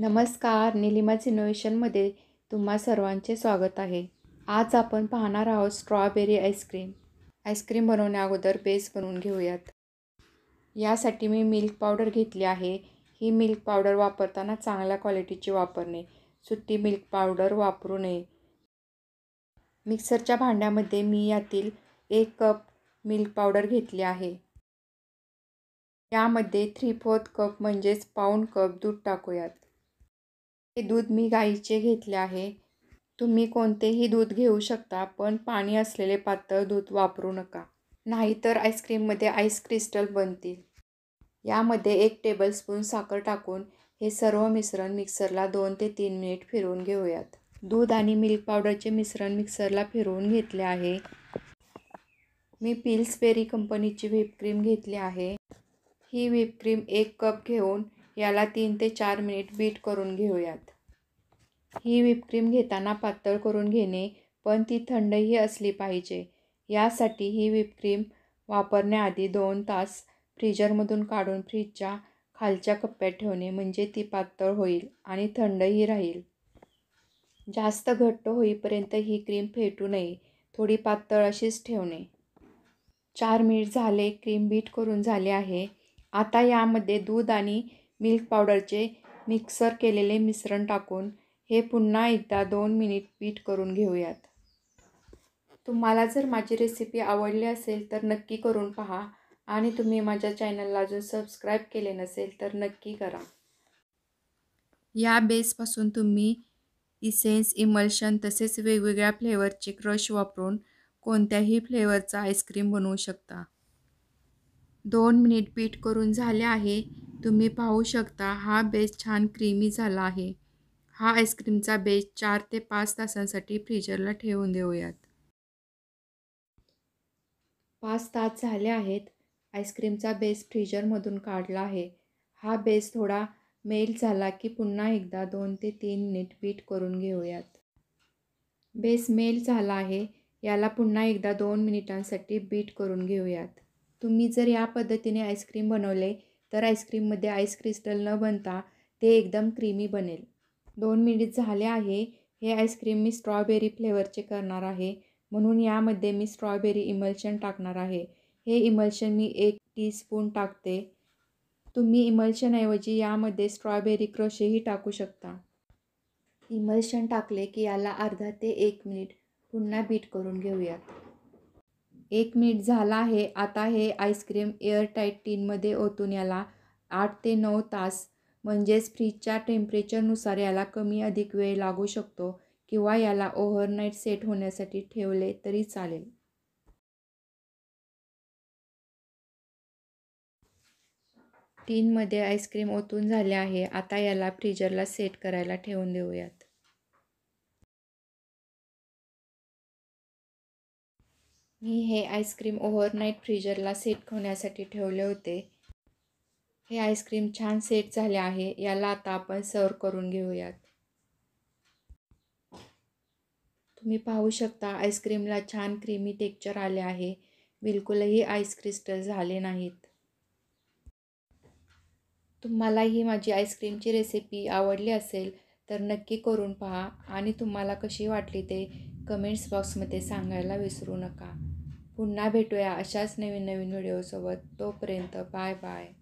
नमस्कार निलिमाज इनोव्हेशनमध्ये तुम्हा सर्वांचे स्वागत आहे आज आपण पाहणार आहोत स्ट्रॉबेरी आईस्क्रीम आईस्क्रीम बनवण्याअगोदर बेस बनवून घेऊयात यासाठी मी मिल्क पावडर घेतली आहे ही मिल्क पावडर वापरताना चांगल्या क्वालिटीची वापरणे सुट्टी मिल्क पावडर वापरू नये मिक्सरच्या भांड्यामध्ये मी यातील एक कप मिल्क पावडर घेतली आहे यामध्ये थ्री फोर्थ कप म्हणजेच पाऊंड कप दूध टाकूयात हे दूध मी गाईचे घेतले आहे तुम्ही कोणतेही दूध घेऊ शकता पण पाणी असलेले पातळ दूध वापरू नका नाहीतर आईस्क्रीममध्ये आईस क्रिस्टल बनतील यामध्ये एक टेबलस्पून साखर टाकून हे सर्व मिश्रण मिक्सरला दोन ते तीन मिनिट फिरवून घेऊयात दूध आणि मिल्क पावडरचे मिश्रण मिक्सरला फिरवून घेतले आहे मी पिल्सबेरी कंपनीची व्हिपक्रीम घेतली आहे ही व्हिपक्रीम एक कप घेऊन याला तीन ते चार मिनिट बीट करून घेऊयात ही विपक्रीम घेताना पातळ करून घेणे पण ती थंडही असली पाहिजे यासाठी ही विपक्रीम वापरण्याआधी दोन तास फ्रीजरमधून काढून फ्रीजच्या खालच्या कप्प्यात ठेवणे म्हणजे ती पातळ होईल आणि थंडही राहील जास्त घट्ट होईपर्यंत ही क्रीम फेटू नये थोडी पातळ अशीच ठेवणे चार मिनिट झाले क्रीम बीट करून झाले आहे आता यामध्ये दूध आणि मिल्क पावडरचे मिक्सर केलेले मिश्रण टाकून हे पुन्हा एकदा दोन मिनिट पीठ करून घेऊयात तुम्हाला जर माझी रेसिपी आवडली असेल तर नक्की करून पहा आणि तुम्ही माझ्या चॅनलला जर सबस्क्राईब केले नसेल तर नक्की करा या बेसपासून तुम्ही इसेन्स इमल्शन तसेच वेगवेगळ्या फ्लेवरचे क्रश वापरून कोणत्याही फ्लेवरचा आईस्क्रीम बनवू शकता दोन मिनिट पीठ करून झाले आहे तुम्ही पाहू शकता हा बेस छान क्रीमी झाला आहे हा आईस्क्रीमचा बेस चार ते पाच तासांसाठी फ्रीजरला ठेवून देऊयात पाच तास झाले आहेत आईस्क्रीमचा बेस फ्रीजरमधून काढला आहे हा बेस थोडा मेल झाला की पुन्हा एकदा दोन ते तीन मिनिट बीट करून घेऊयात बेस मेल झाला आहे याला पुन्हा एकदा दोन मिनिटांसाठी बीट करून घेऊयात तुम्ही जर या पद्धतीने आईस्क्रीम बनवले तर आईस्क्रीममध्ये आईस क्रिस्टल न बनता ते एकदम क्रीमी बनेल दोन मिनिट झाले आहे हे आईस्क्रीम मी स्ट्रॉबेरी फ्लेवरचे करणार आहे म्हणून यामध्ये मी स्ट्रॉबेरी इमल्शन टाकणार आहे हे इमल्शन मी एक स्पून टाकते तुम्ही इमल्शनऐवजी यामध्ये स्ट्रॉबेरी क्रोशेही टाकू शकता इमल्शन टाकले की याला अर्धा ते एक मिनिट पुन्हा बीट करून घेऊयात एक मिनिट झाला आहे आता हे आईस्क्रीम एअरटाईट टीनमध्ये ओतून याला आठ ते नऊ तास म्हणजेच फ्रीजच्या टेम्परेचरनुसार याला कमी अधिक वेळ लागू शकतो किंवा याला ओव्हरनाईट सेट होण्यासाठी ठेवले तरी चालेल टीनमध्ये आईस्क्रीम ओतून झाले आहे आता याला फ्रीजरला सेट करायला ठेवून देऊयात मी हे आईस्क्रीम ओव्हरनाईट फ्रीजरला सेट होण्यासाठी ठेवले होते हे आईस्क्रीम छान सेट झाले आहे याला आता आपण सर्व करून घेऊयात तुम्ही पाहू शकता आईस्क्रीमला छान क्रीमी टेक्चर आले आहे बिलकुलही आईस क्रिस्टल झाले नाहीत तुम्हाला ही माझी आईस्क्रीमची रेसिपी आवडली असेल तर नक्की करून पहा आणि तुम्हाला कशी वाटली ते कमेंट्स बॉक्समध्ये सांगायला विसरू नका पुन्हा भेटूया अशाच नवीन नवीन व्हिडिओसोबत तोपर्यंत बाय बाय